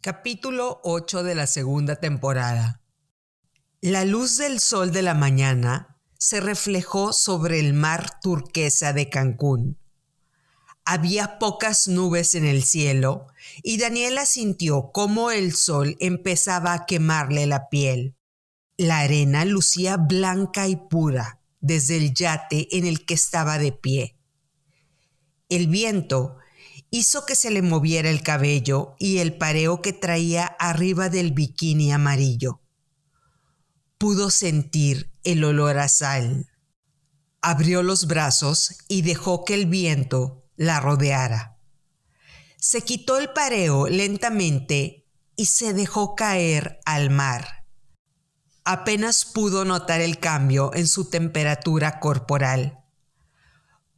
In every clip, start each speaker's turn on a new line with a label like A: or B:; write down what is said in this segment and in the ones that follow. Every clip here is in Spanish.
A: capítulo 8 de la segunda temporada. La luz del sol de la mañana se reflejó sobre el mar turquesa de Cancún. Había pocas nubes en el cielo y Daniela sintió cómo el sol empezaba a quemarle la piel. La arena lucía blanca y pura desde el yate en el que estaba de pie. El viento hizo que se le moviera el cabello y el pareo que traía arriba del bikini amarillo. Pudo sentir el olor a sal. Abrió los brazos y dejó que el viento la rodeara. Se quitó el pareo lentamente y se dejó caer al mar. Apenas pudo notar el cambio en su temperatura corporal.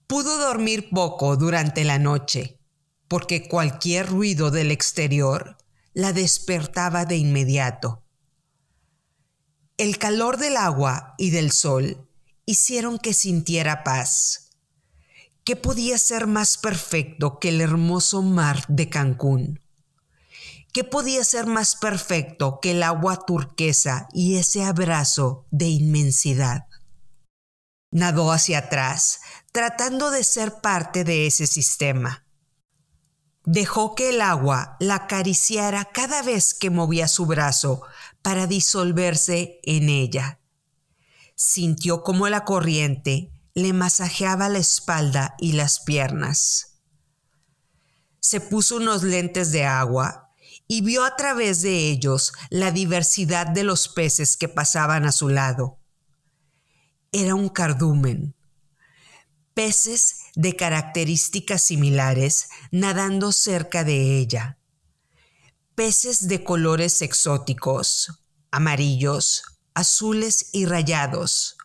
A: Pudo dormir poco durante la noche porque cualquier ruido del exterior la despertaba de inmediato. El calor del agua y del sol hicieron que sintiera paz. ¿Qué podía ser más perfecto que el hermoso mar de Cancún? ¿Qué podía ser más perfecto que el agua turquesa y ese abrazo de inmensidad? Nadó hacia atrás, tratando de ser parte de ese sistema. Dejó que el agua la acariciara cada vez que movía su brazo para disolverse en ella. Sintió como la corriente le masajeaba la espalda y las piernas. Se puso unos lentes de agua y vio a través de ellos la diversidad de los peces que pasaban a su lado. Era un cardumen. Peces de características similares nadando cerca de ella. Peces de colores exóticos, amarillos, azules y rayados,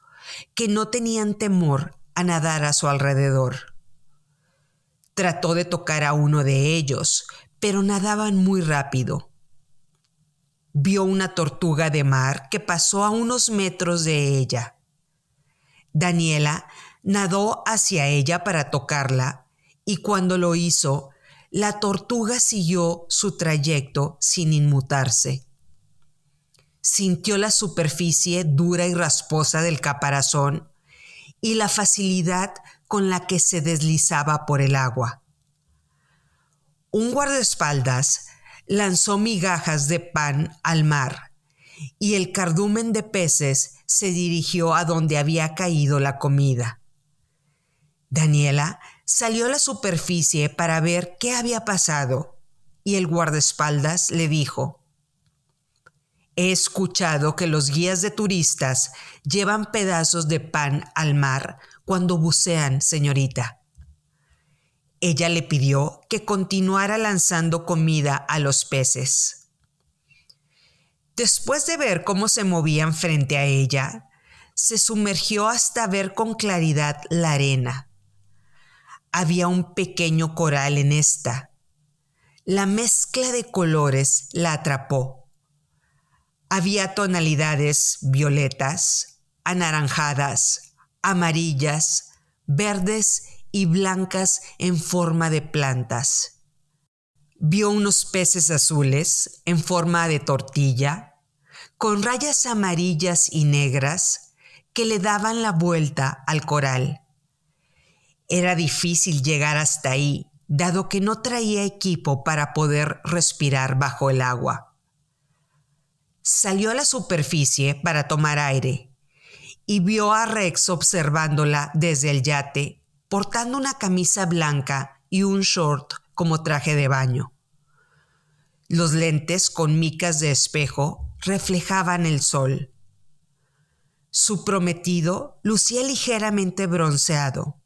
A: que no tenían temor a nadar a su alrededor. Trató de tocar a uno de ellos, pero nadaban muy rápido. Vio una tortuga de mar que pasó a unos metros de ella. Daniela nadó hacia ella para tocarla y cuando lo hizo, la tortuga siguió su trayecto sin inmutarse. Sintió la superficie dura y rasposa del caparazón y la facilidad con la que se deslizaba por el agua. Un guardaespaldas lanzó migajas de pan al mar y el cardumen de peces se dirigió a donde había caído la comida. Daniela salió a la superficie para ver qué había pasado y el guardaespaldas le dijo, He escuchado que los guías de turistas llevan pedazos de pan al mar cuando bucean, señorita. Ella le pidió que continuara lanzando comida a los peces. Después de ver cómo se movían frente a ella, se sumergió hasta ver con claridad la arena había un pequeño coral en esta. La mezcla de colores la atrapó. Había tonalidades violetas, anaranjadas, amarillas, verdes y blancas en forma de plantas. Vio unos peces azules en forma de tortilla, con rayas amarillas y negras que le daban la vuelta al coral era difícil llegar hasta ahí, dado que no traía equipo para poder respirar bajo el agua. Salió a la superficie para tomar aire y vio a Rex observándola desde el yate, portando una camisa blanca y un short como traje de baño. Los lentes con micas de espejo reflejaban el sol. Su prometido lucía ligeramente bronceado,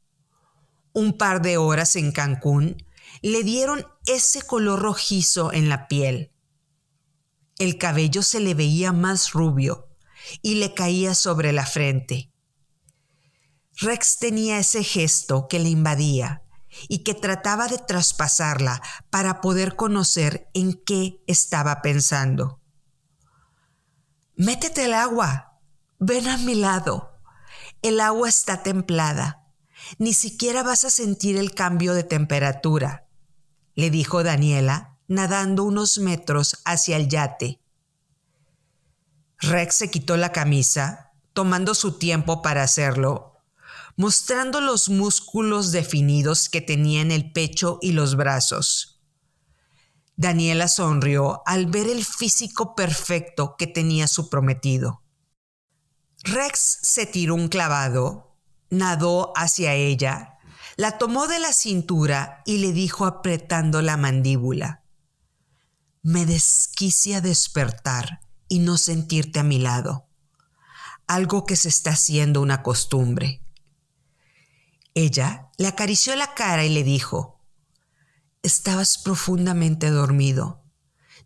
A: un par de horas en Cancún, le dieron ese color rojizo en la piel. El cabello se le veía más rubio y le caía sobre la frente. Rex tenía ese gesto que le invadía y que trataba de traspasarla para poder conocer en qué estaba pensando. Métete el agua, ven a mi lado. El agua está templada ni siquiera vas a sentir el cambio de temperatura, le dijo Daniela, nadando unos metros hacia el yate. Rex se quitó la camisa, tomando su tiempo para hacerlo, mostrando los músculos definidos que tenía en el pecho y los brazos. Daniela sonrió al ver el físico perfecto que tenía su prometido. Rex se tiró un clavado, nadó hacia ella, la tomó de la cintura y le dijo apretando la mandíbula, me desquicia despertar y no sentirte a mi lado, algo que se está haciendo una costumbre. Ella le acarició la cara y le dijo, estabas profundamente dormido,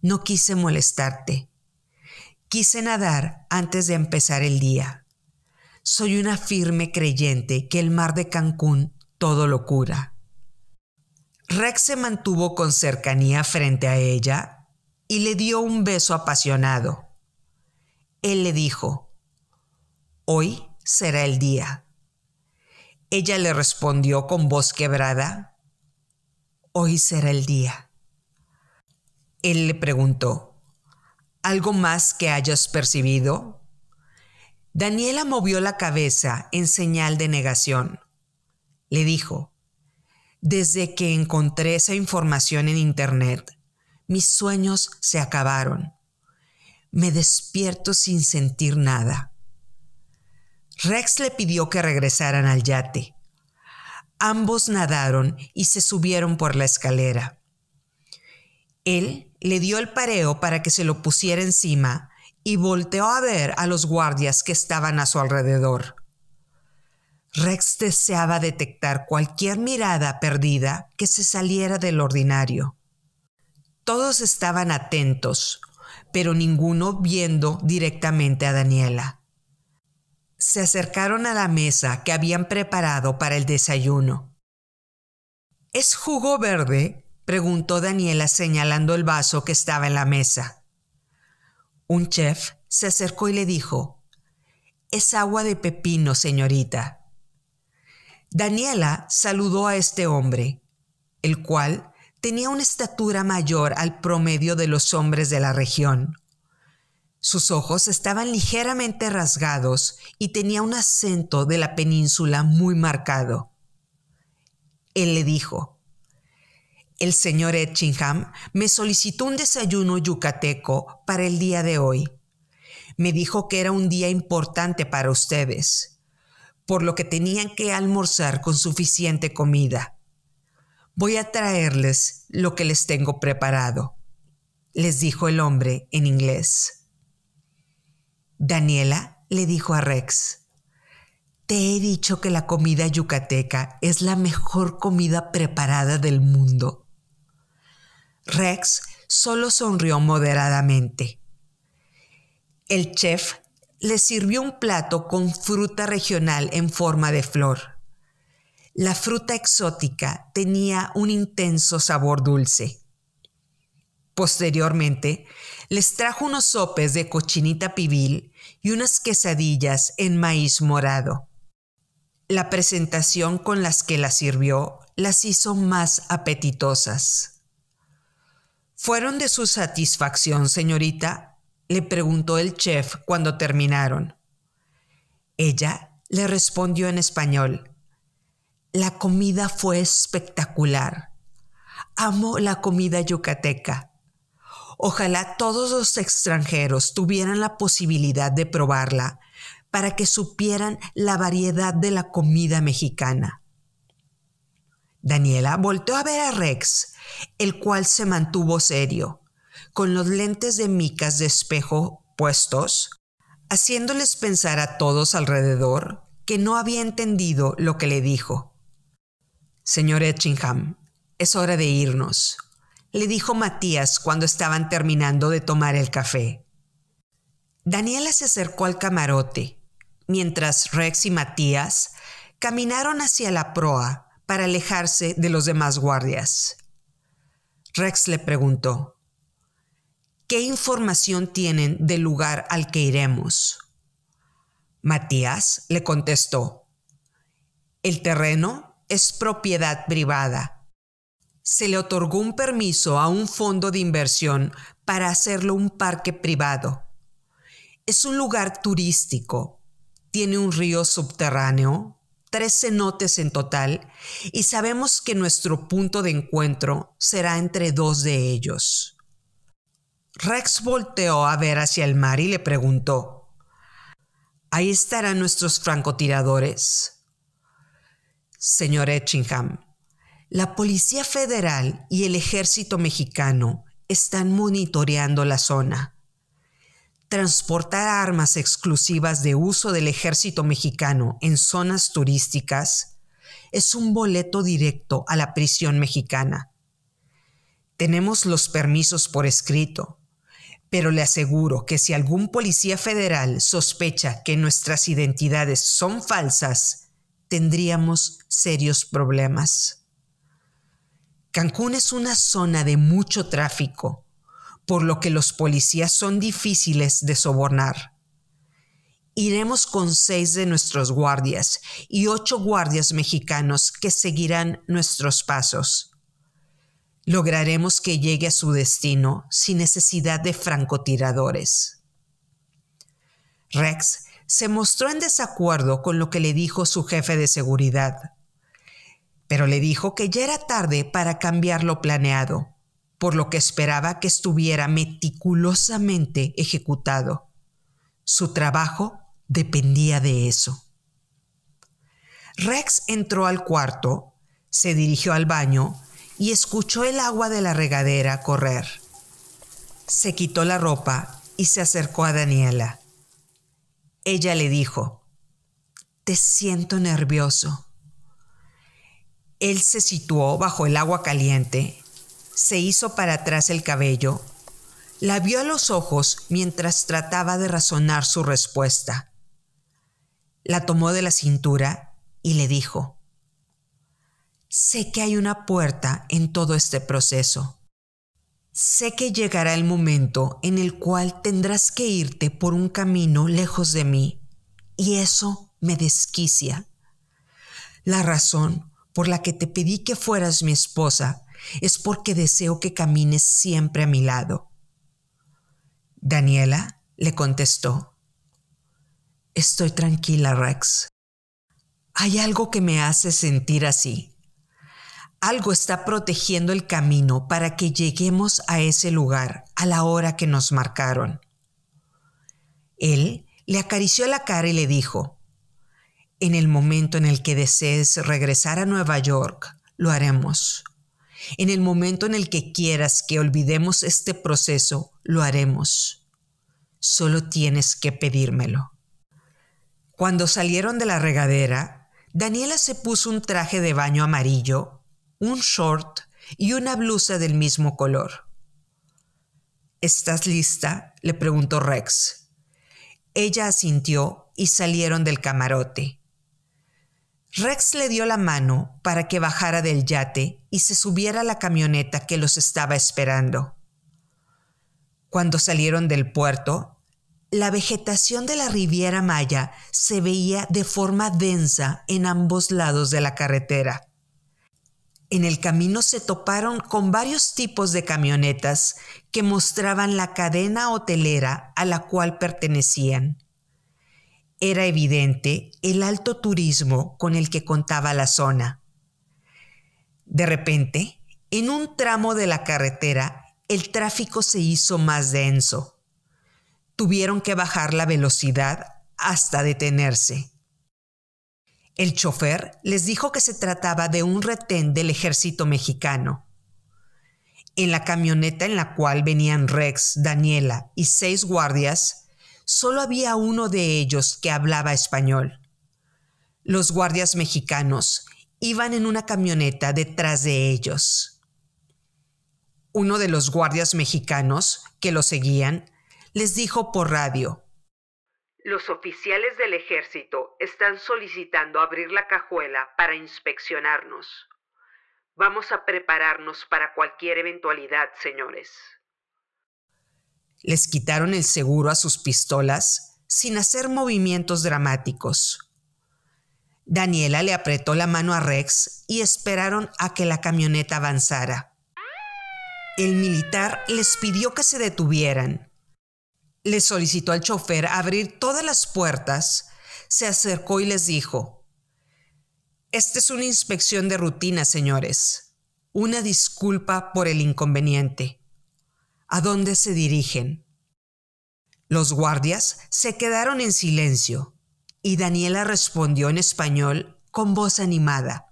A: no quise molestarte, quise nadar antes de empezar el día soy una firme creyente que el mar de Cancún todo lo cura. Rex se mantuvo con cercanía frente a ella y le dio un beso apasionado. Él le dijo, Hoy será el día. Ella le respondió con voz quebrada, Hoy será el día. Él le preguntó, ¿Algo más que hayas percibido? Daniela movió la cabeza en señal de negación. Le dijo, desde que encontré esa información en Internet, mis sueños se acabaron. Me despierto sin sentir nada. Rex le pidió que regresaran al yate. Ambos nadaron y se subieron por la escalera. Él le dio el pareo para que se lo pusiera encima y volteó a ver a los guardias que estaban a su alrededor. Rex deseaba detectar cualquier mirada perdida que se saliera del ordinario. Todos estaban atentos, pero ninguno viendo directamente a Daniela. Se acercaron a la mesa que habían preparado para el desayuno. ¿Es jugo verde? preguntó Daniela señalando el vaso que estaba en la mesa. Un chef se acercó y le dijo, Es agua de pepino, señorita. Daniela saludó a este hombre, el cual tenía una estatura mayor al promedio de los hombres de la región. Sus ojos estaban ligeramente rasgados y tenía un acento de la península muy marcado. Él le dijo, el señor Etchingham me solicitó un desayuno yucateco para el día de hoy. Me dijo que era un día importante para ustedes, por lo que tenían que almorzar con suficiente comida. Voy a traerles lo que les tengo preparado, les dijo el hombre en inglés. Daniela le dijo a Rex, te he dicho que la comida yucateca es la mejor comida preparada del mundo. Rex solo sonrió moderadamente. El chef le sirvió un plato con fruta regional en forma de flor. La fruta exótica tenía un intenso sabor dulce. Posteriormente, les trajo unos sopes de cochinita pibil y unas quesadillas en maíz morado. La presentación con las que las sirvió las hizo más apetitosas. ¿Fueron de su satisfacción, señorita? le preguntó el chef cuando terminaron. Ella le respondió en español. La comida fue espectacular. Amo la comida yucateca. Ojalá todos los extranjeros tuvieran la posibilidad de probarla para que supieran la variedad de la comida mexicana. Daniela volteó a ver a Rex, el cual se mantuvo serio, con los lentes de micas de espejo puestos, haciéndoles pensar a todos alrededor que no había entendido lo que le dijo. Señor Etchingham, es hora de irnos, le dijo Matías cuando estaban terminando de tomar el café. Daniela se acercó al camarote, mientras Rex y Matías caminaron hacia la proa, para alejarse de los demás guardias. Rex le preguntó, ¿qué información tienen del lugar al que iremos? Matías le contestó, el terreno es propiedad privada. Se le otorgó un permiso a un fondo de inversión para hacerlo un parque privado. Es un lugar turístico. Tiene un río subterráneo, tres notes en total, y sabemos que nuestro punto de encuentro será entre dos de ellos. Rex volteó a ver hacia el mar y le preguntó, ¿Ahí estarán nuestros francotiradores? Señor Etchingham, la Policía Federal y el Ejército Mexicano están monitoreando la zona transportar armas exclusivas de uso del ejército mexicano en zonas turísticas es un boleto directo a la prisión mexicana. Tenemos los permisos por escrito, pero le aseguro que si algún policía federal sospecha que nuestras identidades son falsas, tendríamos serios problemas. Cancún es una zona de mucho tráfico por lo que los policías son difíciles de sobornar. Iremos con seis de nuestros guardias y ocho guardias mexicanos que seguirán nuestros pasos. Lograremos que llegue a su destino sin necesidad de francotiradores. Rex se mostró en desacuerdo con lo que le dijo su jefe de seguridad, pero le dijo que ya era tarde para cambiar lo planeado por lo que esperaba que estuviera meticulosamente ejecutado. Su trabajo dependía de eso. Rex entró al cuarto, se dirigió al baño y escuchó el agua de la regadera correr. Se quitó la ropa y se acercó a Daniela. Ella le dijo, Te siento nervioso. Él se situó bajo el agua caliente se hizo para atrás el cabello, la vio a los ojos mientras trataba de razonar su respuesta. La tomó de la cintura y le dijo, Sé que hay una puerta en todo este proceso. Sé que llegará el momento en el cual tendrás que irte por un camino lejos de mí, y eso me desquicia. La razón por la que te pedí que fueras mi esposa es porque deseo que camines siempre a mi lado. Daniela le contestó, Estoy tranquila, Rex. Hay algo que me hace sentir así. Algo está protegiendo el camino para que lleguemos a ese lugar a la hora que nos marcaron. Él le acarició la cara y le dijo, En el momento en el que desees regresar a Nueva York, lo haremos. En el momento en el que quieras que olvidemos este proceso, lo haremos. Solo tienes que pedírmelo. Cuando salieron de la regadera, Daniela se puso un traje de baño amarillo, un short y una blusa del mismo color. ¿Estás lista? le preguntó Rex. Ella asintió y salieron del camarote. Rex le dio la mano para que bajara del yate y se subiera a la camioneta que los estaba esperando. Cuando salieron del puerto, la vegetación de la Riviera Maya se veía de forma densa en ambos lados de la carretera. En el camino se toparon con varios tipos de camionetas que mostraban la cadena hotelera a la cual pertenecían era evidente el alto turismo con el que contaba la zona. De repente, en un tramo de la carretera, el tráfico se hizo más denso. Tuvieron que bajar la velocidad hasta detenerse. El chofer les dijo que se trataba de un retén del ejército mexicano. En la camioneta en la cual venían Rex, Daniela y seis guardias, solo había uno de ellos que hablaba español. Los guardias mexicanos iban en una camioneta detrás de ellos. Uno de los guardias mexicanos que los seguían les dijo por radio, Los oficiales del ejército están solicitando abrir la cajuela para inspeccionarnos. Vamos a prepararnos para cualquier eventualidad, señores. Les quitaron el seguro a sus pistolas sin hacer movimientos dramáticos. Daniela le apretó la mano a Rex y esperaron a que la camioneta avanzara. El militar les pidió que se detuvieran. Le solicitó al chofer abrir todas las puertas, se acercó y les dijo, Esta es una inspección de rutina, señores. Una disculpa por el inconveniente a dónde se dirigen. Los guardias se quedaron en silencio y Daniela respondió en español con voz animada.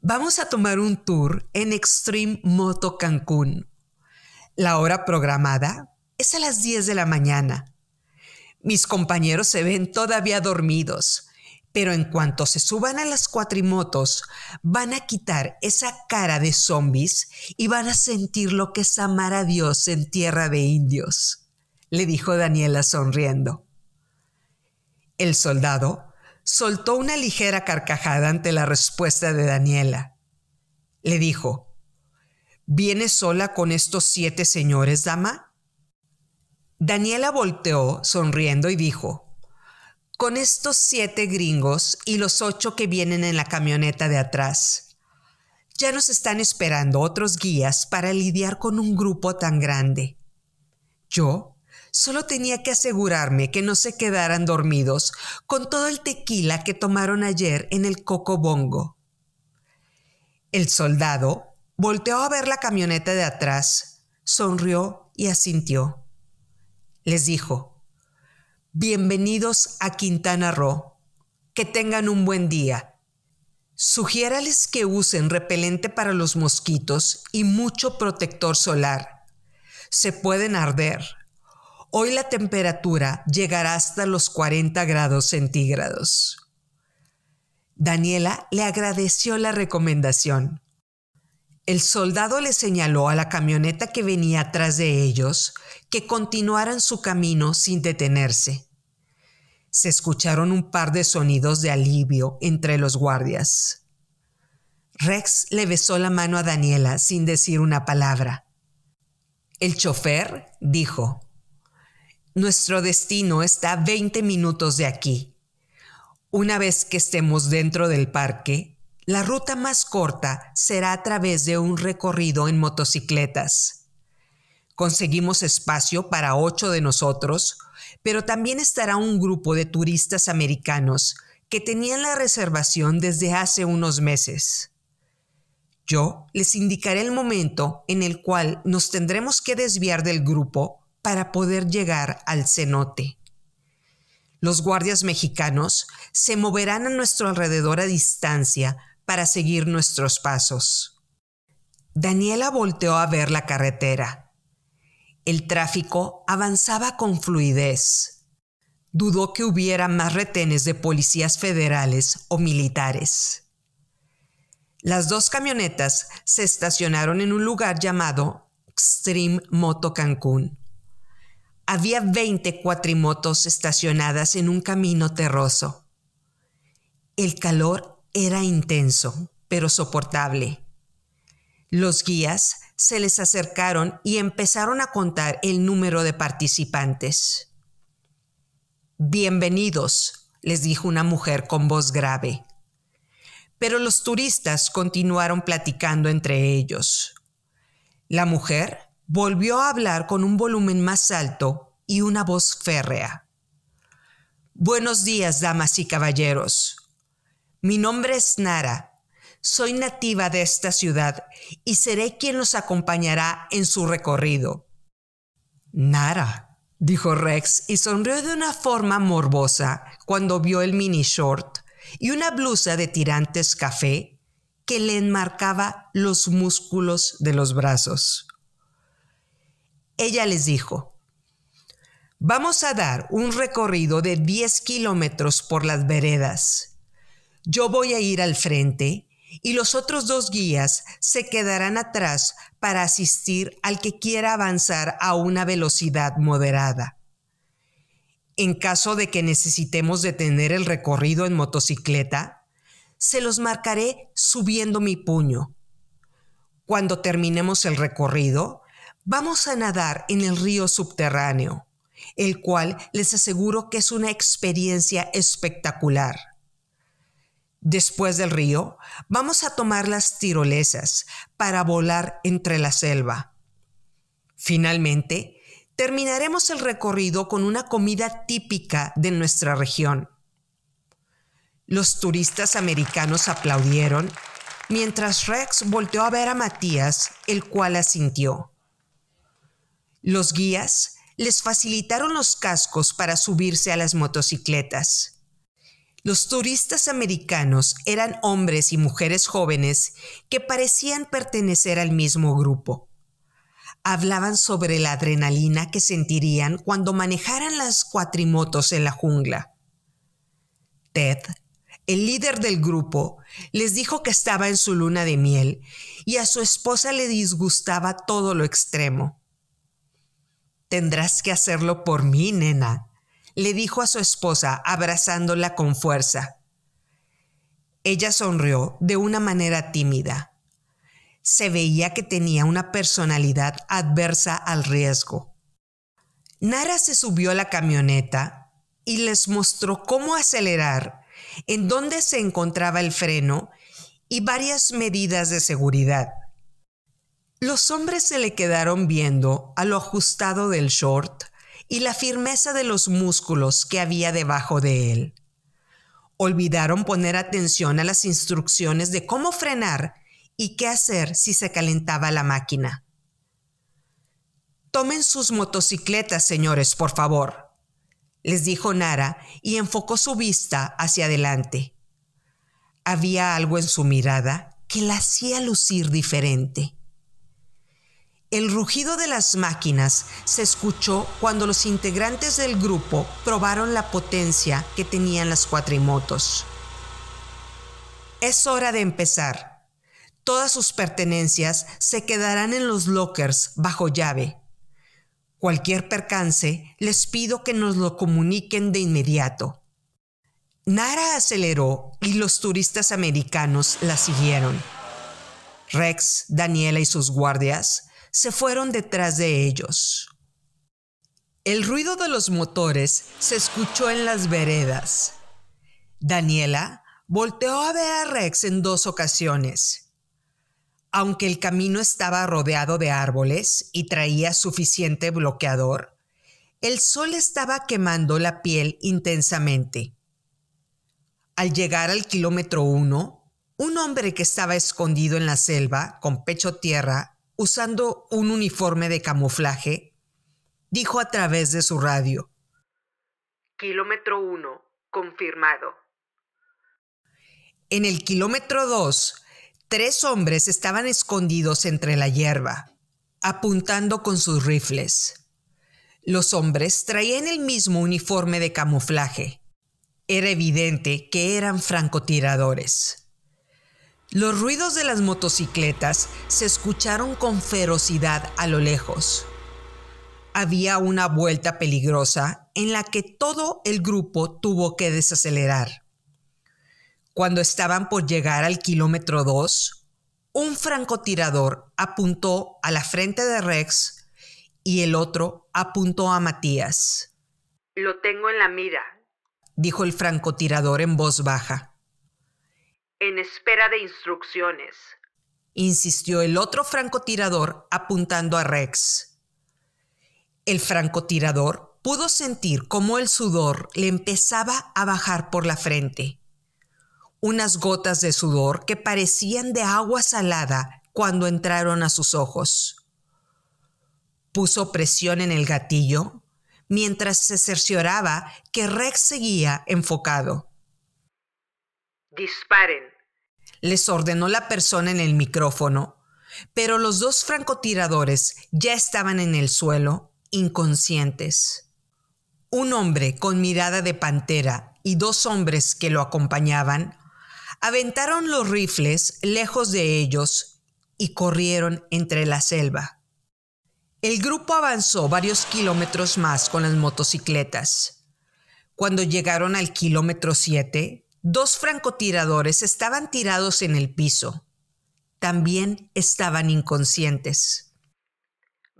A: Vamos a tomar un tour en Extreme Moto Cancún. La hora programada es a las 10 de la mañana. Mis compañeros se ven todavía dormidos pero en cuanto se suban a las cuatrimotos, van a quitar esa cara de zombies y van a sentir lo que es amar a Dios en tierra de indios, le dijo Daniela sonriendo. El soldado soltó una ligera carcajada ante la respuesta de Daniela. Le dijo, ¿Vienes sola con estos siete señores, dama? Daniela volteó sonriendo y dijo, con estos siete gringos y los ocho que vienen en la camioneta de atrás. Ya nos están esperando otros guías para lidiar con un grupo tan grande. Yo solo tenía que asegurarme que no se quedaran dormidos con todo el tequila que tomaron ayer en el Cocobongo. El soldado volteó a ver la camioneta de atrás, sonrió y asintió. Les dijo, Bienvenidos a Quintana Roo. Que tengan un buen día. Sugiérales que usen repelente para los mosquitos y mucho protector solar. Se pueden arder. Hoy la temperatura llegará hasta los 40 grados centígrados. Daniela le agradeció la recomendación. El soldado le señaló a la camioneta que venía atrás de ellos que continuaran su camino sin detenerse se escucharon un par de sonidos de alivio entre los guardias. Rex le besó la mano a Daniela sin decir una palabra. El chofer dijo, Nuestro destino está a 20 minutos de aquí. Una vez que estemos dentro del parque, la ruta más corta será a través de un recorrido en motocicletas. Conseguimos espacio para ocho de nosotros, pero también estará un grupo de turistas americanos que tenían la reservación desde hace unos meses. Yo les indicaré el momento en el cual nos tendremos que desviar del grupo para poder llegar al cenote. Los guardias mexicanos se moverán a nuestro alrededor a distancia para seguir nuestros pasos. Daniela volteó a ver la carretera el tráfico avanzaba con fluidez. Dudó que hubiera más retenes de policías federales o militares. Las dos camionetas se estacionaron en un lugar llamado Extreme Moto Cancún. Había 20 cuatrimotos estacionadas en un camino terroso. El calor era intenso, pero soportable. Los guías se les acercaron y empezaron a contar el número de participantes. Bienvenidos, les dijo una mujer con voz grave. Pero los turistas continuaron platicando entre ellos. La mujer volvió a hablar con un volumen más alto y una voz férrea. Buenos días, damas y caballeros. Mi nombre es Nara soy nativa de esta ciudad y seré quien los acompañará en su recorrido. Nara, dijo Rex y sonrió de una forma morbosa cuando vio el mini short y una blusa de tirantes café que le enmarcaba los músculos de los brazos. Ella les dijo, Vamos a dar un recorrido de 10 kilómetros por las veredas. Yo voy a ir al frente y los otros dos guías se quedarán atrás para asistir al que quiera avanzar a una velocidad moderada. En caso de que necesitemos detener el recorrido en motocicleta, se los marcaré subiendo mi puño. Cuando terminemos el recorrido, vamos a nadar en el río subterráneo, el cual les aseguro que es una experiencia espectacular Después del río, vamos a tomar las tirolesas para volar entre la selva. Finalmente, terminaremos el recorrido con una comida típica de nuestra región. Los turistas americanos aplaudieron, mientras Rex volteó a ver a Matías, el cual asintió. Los guías les facilitaron los cascos para subirse a las motocicletas. Los turistas americanos eran hombres y mujeres jóvenes que parecían pertenecer al mismo grupo. Hablaban sobre la adrenalina que sentirían cuando manejaran las cuatrimotos en la jungla. Ted, el líder del grupo, les dijo que estaba en su luna de miel y a su esposa le disgustaba todo lo extremo. Tendrás que hacerlo por mí, nena, le dijo a su esposa, abrazándola con fuerza. Ella sonrió de una manera tímida. Se veía que tenía una personalidad adversa al riesgo. Nara se subió a la camioneta y les mostró cómo acelerar, en dónde se encontraba el freno y varias medidas de seguridad. Los hombres se le quedaron viendo a lo ajustado del short, y la firmeza de los músculos que había debajo de él. Olvidaron poner atención a las instrucciones de cómo frenar y qué hacer si se calentaba la máquina. Tomen sus motocicletas, señores, por favor, les dijo Nara y enfocó su vista hacia adelante. Había algo en su mirada que la hacía lucir diferente. El rugido de las máquinas se escuchó cuando los integrantes del grupo probaron la potencia que tenían las cuatrimotos. Es hora de empezar. Todas sus pertenencias se quedarán en los lockers bajo llave. Cualquier percance les pido que nos lo comuniquen de inmediato. Nara aceleró y los turistas americanos la siguieron. Rex, Daniela y sus guardias se fueron detrás de ellos. El ruido de los motores se escuchó en las veredas. Daniela volteó a ver a Rex en dos ocasiones. Aunque el camino estaba rodeado de árboles y traía suficiente bloqueador, el sol estaba quemando la piel intensamente. Al llegar al kilómetro uno, un hombre que estaba escondido en la selva, con pecho tierra, usando un uniforme de camuflaje, dijo a través de su radio. Kilómetro 1, confirmado. En el kilómetro 2, tres hombres estaban escondidos entre la hierba, apuntando con sus rifles. Los hombres traían el mismo uniforme de camuflaje. Era evidente que eran francotiradores. Los ruidos de las motocicletas se escucharon con ferocidad a lo lejos. Había una vuelta peligrosa en la que todo el grupo tuvo que desacelerar. Cuando estaban por llegar al kilómetro 2, un francotirador apuntó a la frente de Rex y el otro apuntó a Matías. Lo tengo en la mira, dijo el francotirador en voz baja en espera de instrucciones, insistió el otro francotirador apuntando a Rex. El francotirador pudo sentir cómo el sudor le empezaba a bajar por la frente. Unas gotas de sudor que parecían de agua salada cuando entraron a sus ojos. Puso presión en el gatillo mientras se cercioraba que Rex seguía enfocado. Disparen. Les ordenó la persona en el micrófono, pero los dos francotiradores ya estaban en el suelo, inconscientes. Un hombre con mirada de pantera y dos hombres que lo acompañaban aventaron los rifles lejos de ellos y corrieron entre la selva. El grupo avanzó varios kilómetros más con las motocicletas. Cuando llegaron al kilómetro 7, Dos francotiradores estaban tirados en el piso. También estaban inconscientes.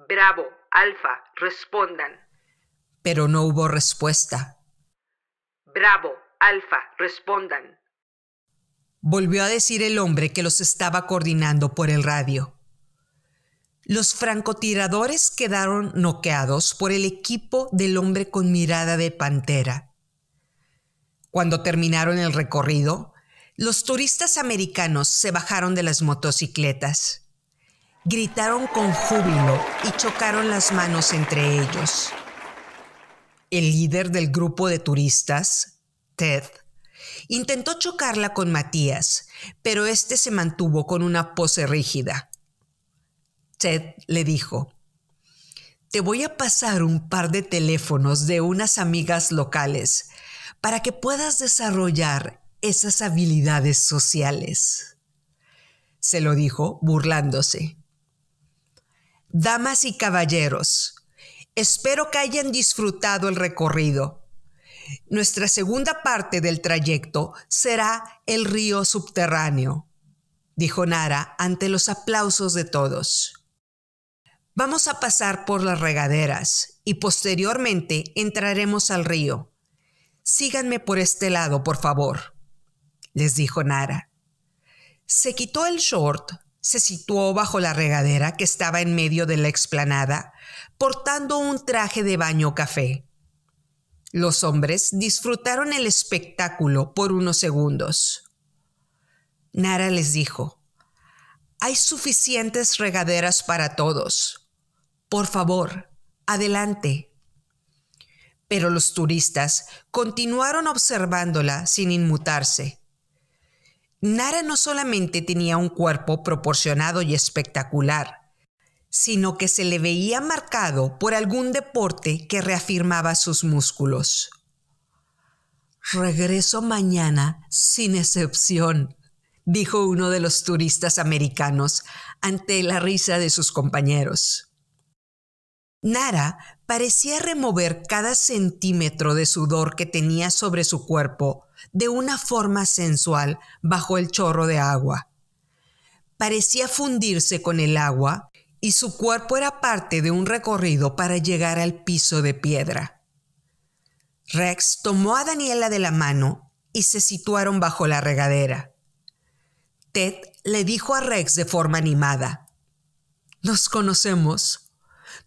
A: Bravo, Alfa, respondan. Pero no hubo respuesta. Bravo, Alfa, respondan. Volvió a decir el hombre que los estaba coordinando por el radio. Los francotiradores quedaron noqueados por el equipo del hombre con mirada de pantera cuando terminaron el recorrido, los turistas americanos se bajaron de las motocicletas, gritaron con júbilo y chocaron las manos entre ellos. El líder del grupo de turistas, Ted, intentó chocarla con Matías, pero este se mantuvo con una pose rígida. Ted le dijo, Te voy a pasar un par de teléfonos de unas amigas locales para que puedas desarrollar esas habilidades sociales. Se lo dijo burlándose. Damas y caballeros, espero que hayan disfrutado el recorrido. Nuestra segunda parte del trayecto será el río subterráneo, dijo Nara ante los aplausos de todos. Vamos a pasar por las regaderas y posteriormente entraremos al río. Síganme por este lado, por favor, les dijo Nara. Se quitó el short, se situó bajo la regadera que estaba en medio de la explanada, portando un traje de baño café. Los hombres disfrutaron el espectáculo por unos segundos. Nara les dijo, hay suficientes regaderas para todos. Por favor, adelante pero los turistas continuaron observándola sin inmutarse. Nara no solamente tenía un cuerpo proporcionado y espectacular, sino que se le veía marcado por algún deporte que reafirmaba sus músculos. Regreso mañana sin excepción, dijo uno de los turistas americanos ante la risa de sus compañeros. Nara parecía remover cada centímetro de sudor que tenía sobre su cuerpo de una forma sensual bajo el chorro de agua. Parecía fundirse con el agua y su cuerpo era parte de un recorrido para llegar al piso de piedra. Rex tomó a Daniela de la mano y se situaron bajo la regadera. Ted le dijo a Rex de forma animada, Nos conocemos.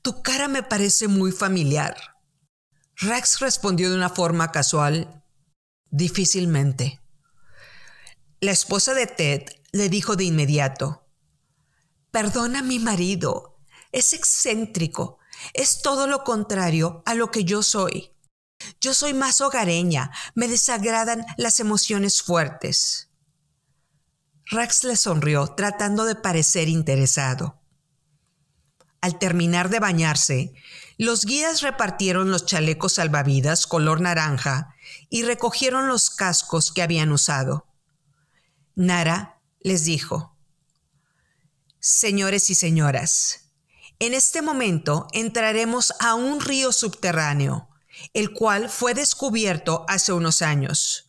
A: Tu cara me parece muy familiar. Rex respondió de una forma casual, difícilmente. La esposa de Ted le dijo de inmediato, Perdona a mi marido, es excéntrico, es todo lo contrario a lo que yo soy. Yo soy más hogareña, me desagradan las emociones fuertes. Rex le sonrió, tratando de parecer interesado. Al terminar de bañarse, los guías repartieron los chalecos salvavidas color naranja y recogieron los cascos que habían usado. Nara les dijo, Señores y señoras, en este momento entraremos a un río subterráneo, el cual fue descubierto hace unos años.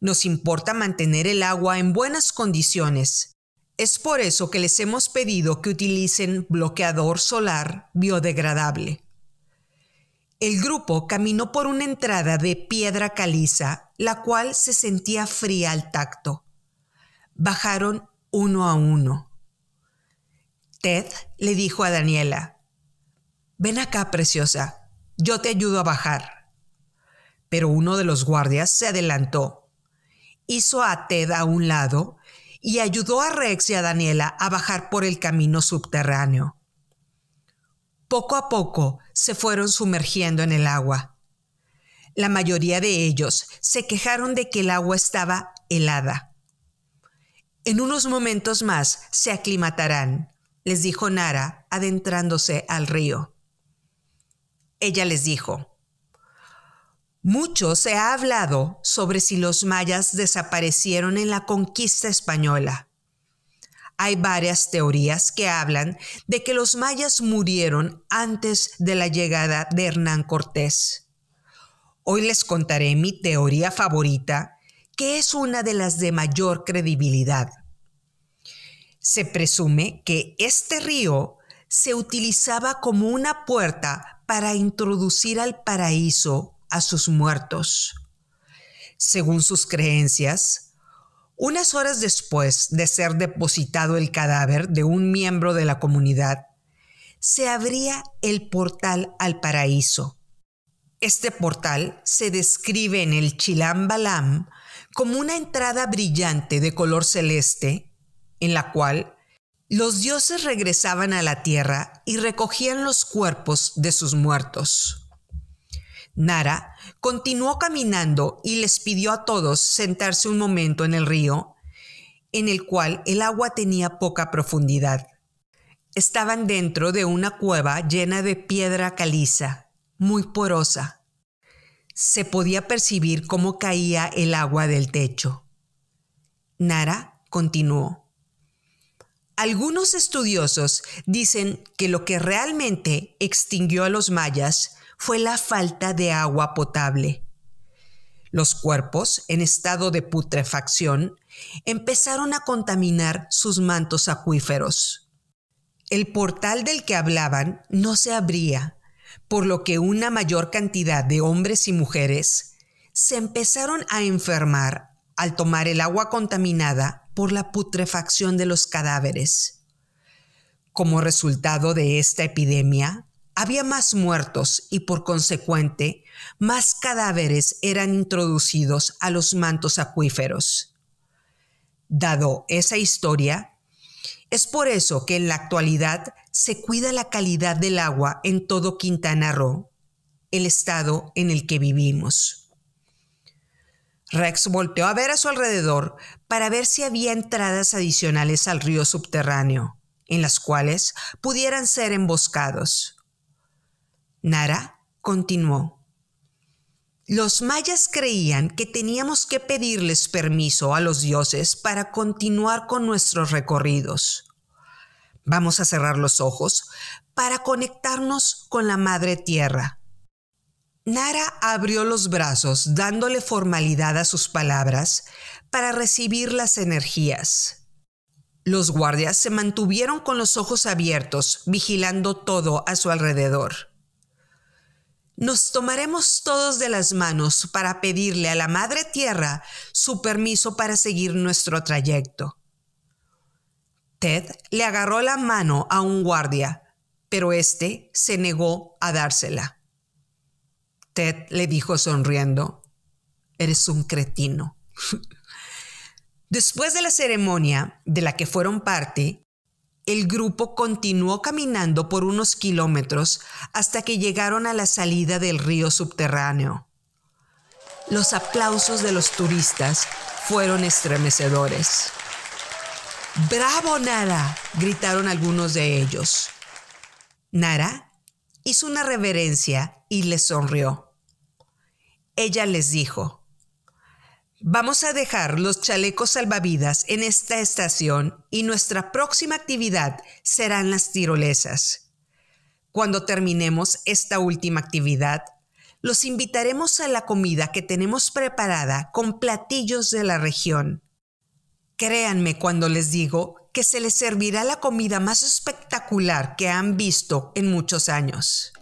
A: Nos importa mantener el agua en buenas condiciones, es por eso que les hemos pedido que utilicen bloqueador solar biodegradable. El grupo caminó por una entrada de piedra caliza, la cual se sentía fría al tacto. Bajaron uno a uno. Ted le dijo a Daniela, Ven acá, preciosa, yo te ayudo a bajar. Pero uno de los guardias se adelantó, hizo a Ted a un lado y ayudó a Rex y a Daniela a bajar por el camino subterráneo. Poco a poco se fueron sumergiendo en el agua. La mayoría de ellos se quejaron de que el agua estaba helada. En unos momentos más se aclimatarán, les dijo Nara, adentrándose al río. Ella les dijo, mucho se ha hablado sobre si los mayas desaparecieron en la conquista española. Hay varias teorías que hablan de que los mayas murieron antes de la llegada de Hernán Cortés. Hoy les contaré mi teoría favorita, que es una de las de mayor credibilidad. Se presume que este río se utilizaba como una puerta para introducir al paraíso a sus muertos. Según sus creencias, unas horas después de ser depositado el cadáver de un miembro de la comunidad, se abría el portal al paraíso. Este portal se describe en el Chilam Balam como una entrada brillante de color celeste en la cual los dioses regresaban a la tierra y recogían los cuerpos de sus muertos. Nara continuó caminando y les pidió a todos sentarse un momento en el río, en el cual el agua tenía poca profundidad. Estaban dentro de una cueva llena de piedra caliza, muy porosa. Se podía percibir cómo caía el agua del techo. Nara continuó. Algunos estudiosos dicen que lo que realmente extinguió a los mayas fue la falta de agua potable. Los cuerpos, en estado de putrefacción, empezaron a contaminar sus mantos acuíferos. El portal del que hablaban no se abría, por lo que una mayor cantidad de hombres y mujeres se empezaron a enfermar al tomar el agua contaminada por la putrefacción de los cadáveres. Como resultado de esta epidemia, había más muertos y por consecuente, más cadáveres eran introducidos a los mantos acuíferos. Dado esa historia, es por eso que en la actualidad se cuida la calidad del agua en todo Quintana Roo, el estado en el que vivimos. Rex volteó a ver a su alrededor para ver si había entradas adicionales al río subterráneo, en las cuales pudieran ser emboscados. Nara continuó. Los mayas creían que teníamos que pedirles permiso a los dioses para continuar con nuestros recorridos. Vamos a cerrar los ojos para conectarnos con la Madre Tierra. Nara abrió los brazos dándole formalidad a sus palabras para recibir las energías. Los guardias se mantuvieron con los ojos abiertos, vigilando todo a su alrededor nos tomaremos todos de las manos para pedirle a la Madre Tierra su permiso para seguir nuestro trayecto. Ted le agarró la mano a un guardia, pero éste se negó a dársela. Ted le dijo sonriendo, Eres un cretino. Después de la ceremonia de la que fueron parte, el grupo continuó caminando por unos kilómetros hasta que llegaron a la salida del río subterráneo. Los aplausos de los turistas fueron estremecedores. ¡Bravo, Nara! gritaron algunos de ellos. Nara hizo una reverencia y les sonrió. Ella les dijo, Vamos a dejar los chalecos salvavidas en esta estación y nuestra próxima actividad serán las tirolesas. Cuando terminemos esta última actividad, los invitaremos a la comida que tenemos preparada con platillos de la región. Créanme cuando les digo que se les servirá la comida más espectacular que han visto en muchos años.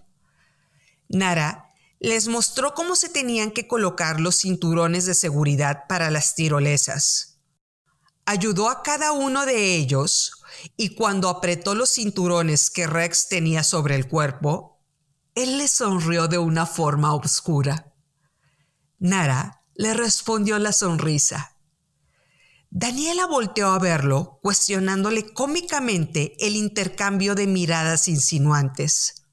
A: Nara les mostró cómo se tenían que colocar los cinturones de seguridad para las tirolesas. Ayudó a cada uno de ellos y cuando apretó los cinturones que Rex tenía sobre el cuerpo, él le sonrió de una forma oscura. Nara le respondió la sonrisa. Daniela volteó a verlo, cuestionándole cómicamente el intercambio de miradas insinuantes.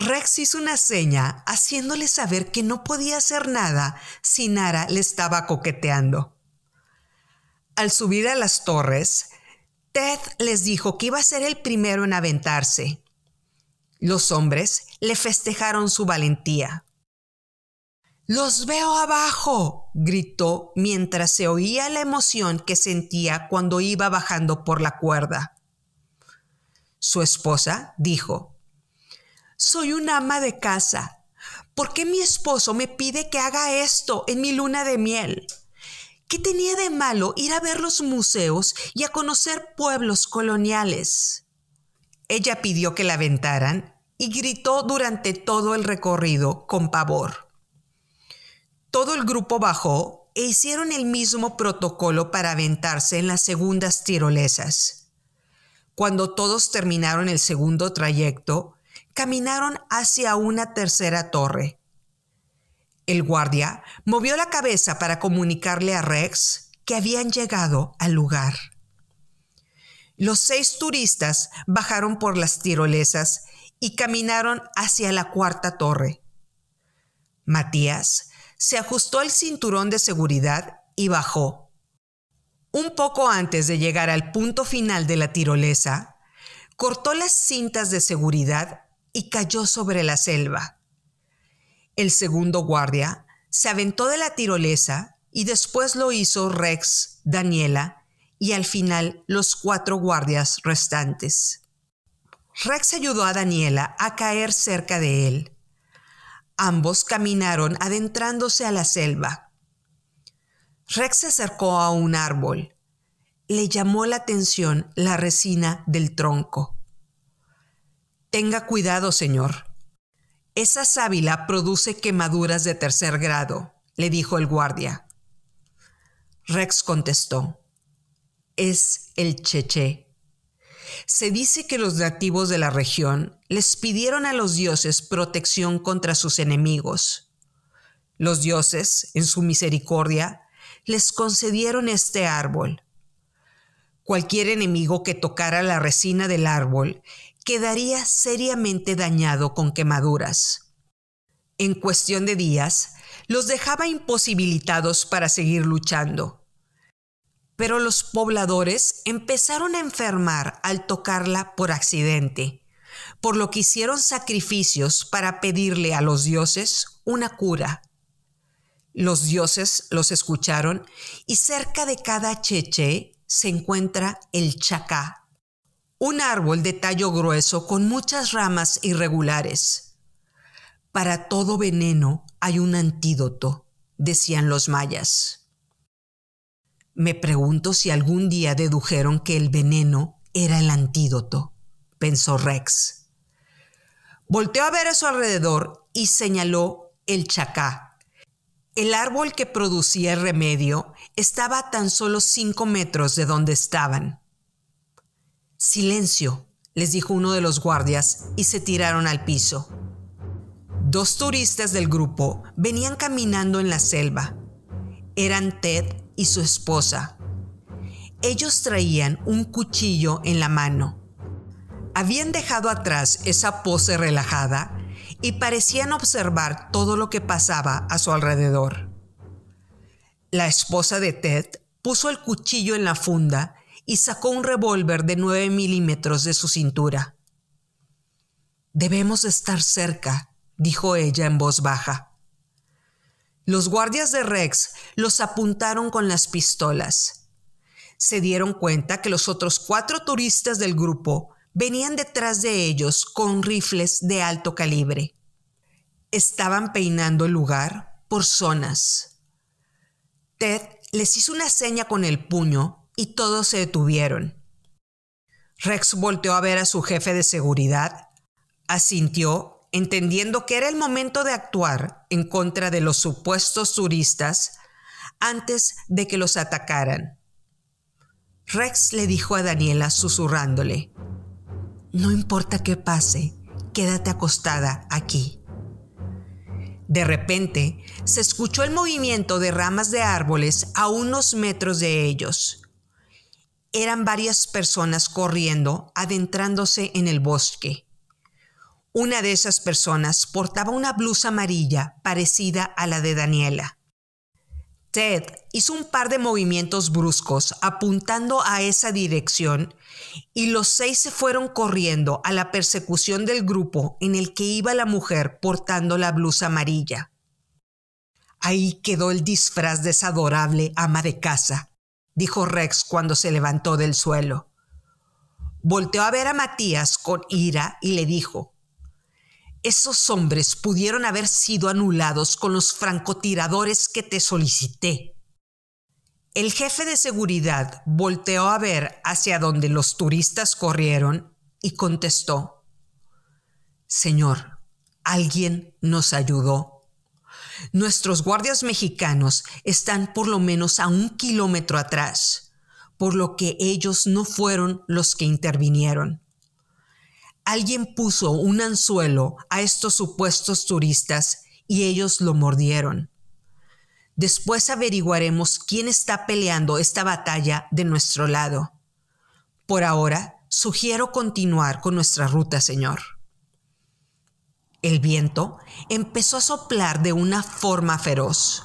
A: Rex hizo una seña haciéndole saber que no podía hacer nada si Nara le estaba coqueteando. Al subir a las torres, Ted les dijo que iba a ser el primero en aventarse. Los hombres le festejaron su valentía. Los veo abajo, gritó mientras se oía la emoción que sentía cuando iba bajando por la cuerda. Su esposa dijo, soy una ama de casa. ¿Por qué mi esposo me pide que haga esto en mi luna de miel? ¿Qué tenía de malo ir a ver los museos y a conocer pueblos coloniales? Ella pidió que la aventaran y gritó durante todo el recorrido con pavor. Todo el grupo bajó e hicieron el mismo protocolo para aventarse en las segundas tirolesas. Cuando todos terminaron el segundo trayecto, caminaron hacia una tercera torre. El guardia movió la cabeza para comunicarle a Rex que habían llegado al lugar. Los seis turistas bajaron por las tirolesas y caminaron hacia la cuarta torre. Matías se ajustó el cinturón de seguridad y bajó. Un poco antes de llegar al punto final de la tirolesa, cortó las cintas de seguridad y cayó sobre la selva. El segundo guardia se aventó de la tirolesa y después lo hizo Rex, Daniela y al final los cuatro guardias restantes. Rex ayudó a Daniela a caer cerca de él. Ambos caminaron adentrándose a la selva. Rex se acercó a un árbol. Le llamó la atención la resina del tronco. Tenga cuidado, señor. Esa sábila produce quemaduras de tercer grado, le dijo el guardia. Rex contestó, es el cheché. Se dice que los nativos de la región les pidieron a los dioses protección contra sus enemigos. Los dioses, en su misericordia, les concedieron este árbol. Cualquier enemigo que tocara la resina del árbol quedaría seriamente dañado con quemaduras. En cuestión de días, los dejaba imposibilitados para seguir luchando. Pero los pobladores empezaron a enfermar al tocarla por accidente, por lo que hicieron sacrificios para pedirle a los dioses una cura. Los dioses los escucharon y cerca de cada cheche se encuentra el chacá, un árbol de tallo grueso con muchas ramas irregulares. Para todo veneno hay un antídoto, decían los mayas. Me pregunto si algún día dedujeron que el veneno era el antídoto, pensó Rex. Volteó a ver a su alrededor y señaló el chacá. El árbol que producía el remedio estaba a tan solo cinco metros de donde estaban. Silencio, les dijo uno de los guardias, y se tiraron al piso. Dos turistas del grupo venían caminando en la selva. Eran Ted y su esposa. Ellos traían un cuchillo en la mano. Habían dejado atrás esa pose relajada y parecían observar todo lo que pasaba a su alrededor. La esposa de Ted puso el cuchillo en la funda y sacó un revólver de 9 milímetros de su cintura. Debemos estar cerca, dijo ella en voz baja. Los guardias de Rex los apuntaron con las pistolas. Se dieron cuenta que los otros cuatro turistas del grupo venían detrás de ellos con rifles de alto calibre. Estaban peinando el lugar por zonas. Ted les hizo una seña con el puño y todos se detuvieron. Rex volteó a ver a su jefe de seguridad, asintió, entendiendo que era el momento de actuar en contra de los supuestos turistas antes de que los atacaran. Rex le dijo a Daniela susurrándole, No importa qué pase, quédate acostada aquí. De repente, se escuchó el movimiento de ramas de árboles a unos metros de ellos eran varias personas corriendo, adentrándose en el bosque. Una de esas personas portaba una blusa amarilla parecida a la de Daniela. Ted hizo un par de movimientos bruscos apuntando a esa dirección y los seis se fueron corriendo a la persecución del grupo en el que iba la mujer portando la blusa amarilla. Ahí quedó el disfraz de esa adorable ama de casa, dijo Rex cuando se levantó del suelo. Volteó a ver a Matías con ira y le dijo, esos hombres pudieron haber sido anulados con los francotiradores que te solicité. El jefe de seguridad volteó a ver hacia donde los turistas corrieron y contestó, Señor, alguien nos ayudó. Nuestros guardias mexicanos están por lo menos a un kilómetro atrás, por lo que ellos no fueron los que intervinieron. Alguien puso un anzuelo a estos supuestos turistas y ellos lo mordieron. Después averiguaremos quién está peleando esta batalla de nuestro lado. Por ahora, sugiero continuar con nuestra ruta, señor. El viento empezó a soplar de una forma feroz.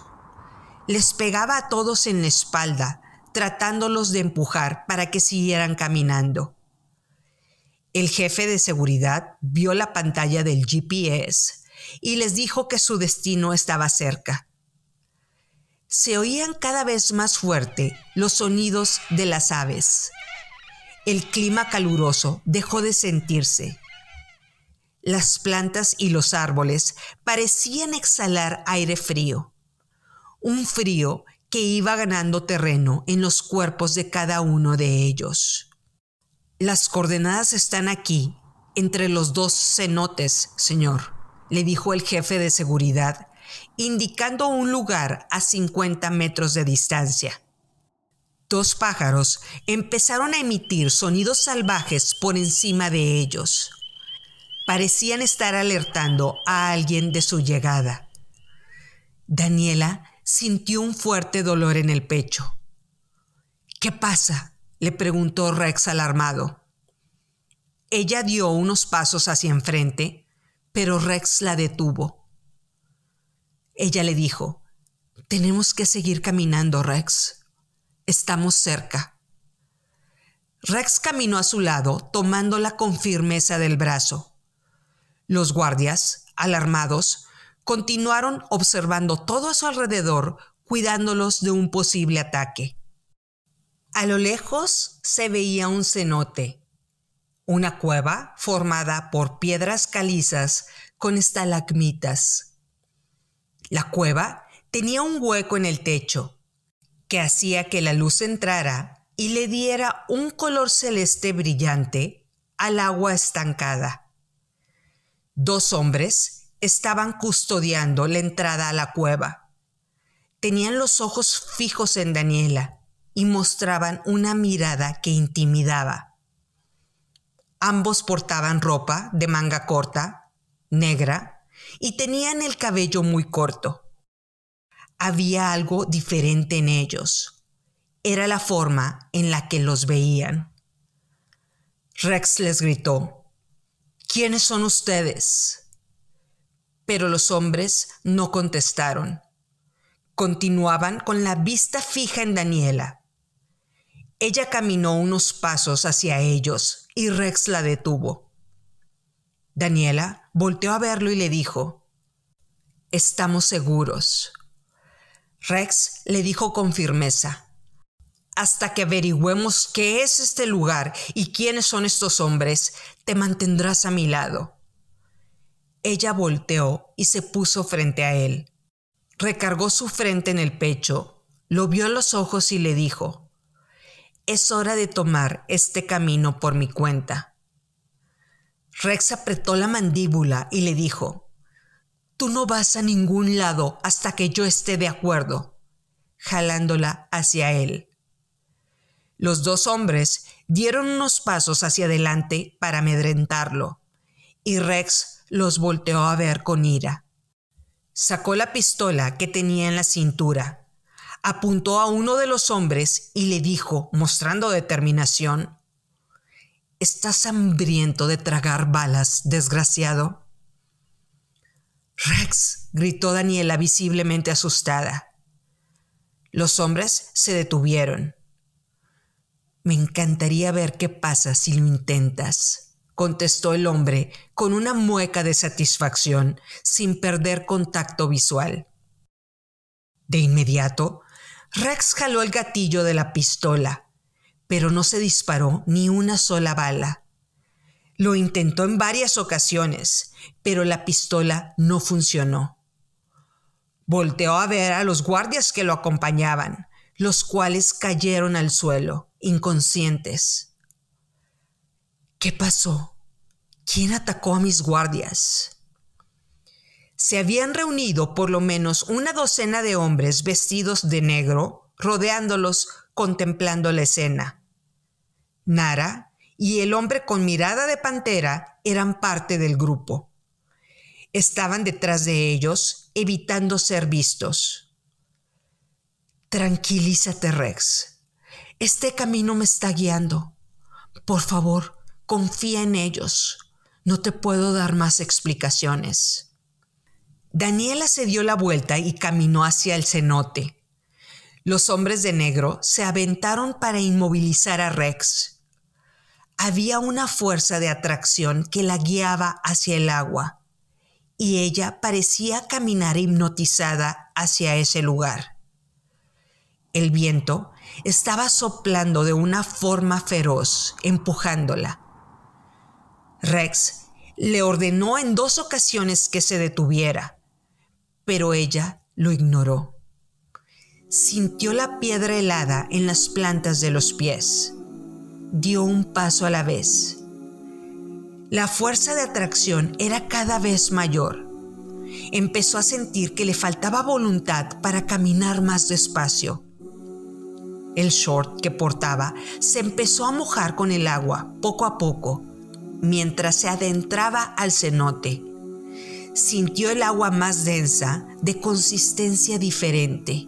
A: Les pegaba a todos en la espalda, tratándolos de empujar para que siguieran caminando. El jefe de seguridad vio la pantalla del GPS y les dijo que su destino estaba cerca. Se oían cada vez más fuerte los sonidos de las aves. El clima caluroso dejó de sentirse las plantas y los árboles parecían exhalar aire frío, un frío que iba ganando terreno en los cuerpos de cada uno de ellos. Las coordenadas están aquí, entre los dos cenotes, señor, le dijo el jefe de seguridad, indicando un lugar a 50 metros de distancia. Dos pájaros empezaron a emitir sonidos salvajes por encima de ellos parecían estar alertando a alguien de su llegada. Daniela sintió un fuerte dolor en el pecho. ¿Qué pasa? le preguntó Rex alarmado. Ella dio unos pasos hacia enfrente, pero Rex la detuvo. Ella le dijo, Tenemos que seguir caminando, Rex. Estamos cerca. Rex caminó a su lado, tomándola con firmeza del brazo. Los guardias, alarmados, continuaron observando todo a su alrededor, cuidándolos de un posible ataque. A lo lejos se veía un cenote, una cueva formada por piedras calizas con estalagmitas. La cueva tenía un hueco en el techo, que hacía que la luz entrara y le diera un color celeste brillante al agua estancada. Dos hombres estaban custodiando la entrada a la cueva. Tenían los ojos fijos en Daniela y mostraban una mirada que intimidaba. Ambos portaban ropa de manga corta, negra, y tenían el cabello muy corto. Había algo diferente en ellos. Era la forma en la que los veían. Rex les gritó, ¿quiénes son ustedes? Pero los hombres no contestaron. Continuaban con la vista fija en Daniela. Ella caminó unos pasos hacia ellos y Rex la detuvo. Daniela volteó a verlo y le dijo, Estamos seguros. Rex le dijo con firmeza, hasta que averigüemos qué es este lugar y quiénes son estos hombres, te mantendrás a mi lado. Ella volteó y se puso frente a él. Recargó su frente en el pecho, lo vio en los ojos y le dijo, Es hora de tomar este camino por mi cuenta. Rex apretó la mandíbula y le dijo, Tú no vas a ningún lado hasta que yo esté de acuerdo, jalándola hacia él. Los dos hombres dieron unos pasos hacia adelante para amedrentarlo, y Rex los volteó a ver con ira. Sacó la pistola que tenía en la cintura, apuntó a uno de los hombres y le dijo, mostrando determinación, ¿Estás hambriento de tragar balas, desgraciado? Rex, gritó Daniela visiblemente asustada. Los hombres se detuvieron. Me encantaría ver qué pasa si lo intentas, contestó el hombre con una mueca de satisfacción, sin perder contacto visual. De inmediato, Rex jaló el gatillo de la pistola, pero no se disparó ni una sola bala. Lo intentó en varias ocasiones, pero la pistola no funcionó. Volteó a ver a los guardias que lo acompañaban, los cuales cayeron al suelo inconscientes. ¿Qué pasó? ¿Quién atacó a mis guardias? Se habían reunido por lo menos una docena de hombres vestidos de negro, rodeándolos, contemplando la escena. Nara y el hombre con mirada de pantera eran parte del grupo. Estaban detrás de ellos, evitando ser vistos. Tranquilízate, Rex, este camino me está guiando. Por favor, confía en ellos. No te puedo dar más explicaciones. Daniela se dio la vuelta y caminó hacia el cenote. Los hombres de negro se aventaron para inmovilizar a Rex. Había una fuerza de atracción que la guiaba hacia el agua, y ella parecía caminar hipnotizada hacia ese lugar. El viento estaba soplando de una forma feroz, empujándola. Rex le ordenó en dos ocasiones que se detuviera, pero ella lo ignoró. Sintió la piedra helada en las plantas de los pies. Dio un paso a la vez. La fuerza de atracción era cada vez mayor. Empezó a sentir que le faltaba voluntad para caminar más despacio. El short que portaba se empezó a mojar con el agua poco a poco mientras se adentraba al cenote. Sintió el agua más densa, de consistencia diferente.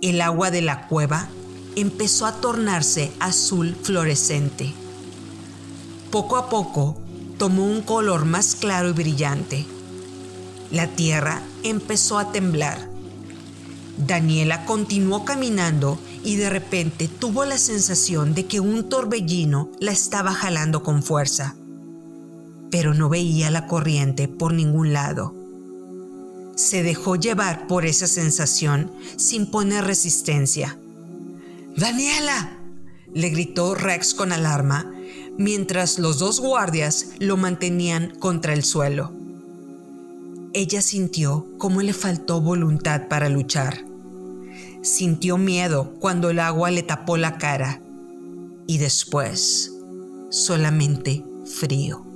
A: El agua de la cueva empezó a tornarse azul fluorescente. Poco a poco tomó un color más claro y brillante. La tierra empezó a temblar. Daniela continuó caminando y de repente tuvo la sensación de que un torbellino la estaba jalando con fuerza, pero no veía la corriente por ningún lado. Se dejó llevar por esa sensación sin poner resistencia. ¡Daniela! le gritó Rex con alarma, mientras los dos guardias lo mantenían contra el suelo. Ella sintió cómo le faltó voluntad para luchar sintió miedo cuando el agua le tapó la cara y después solamente frío.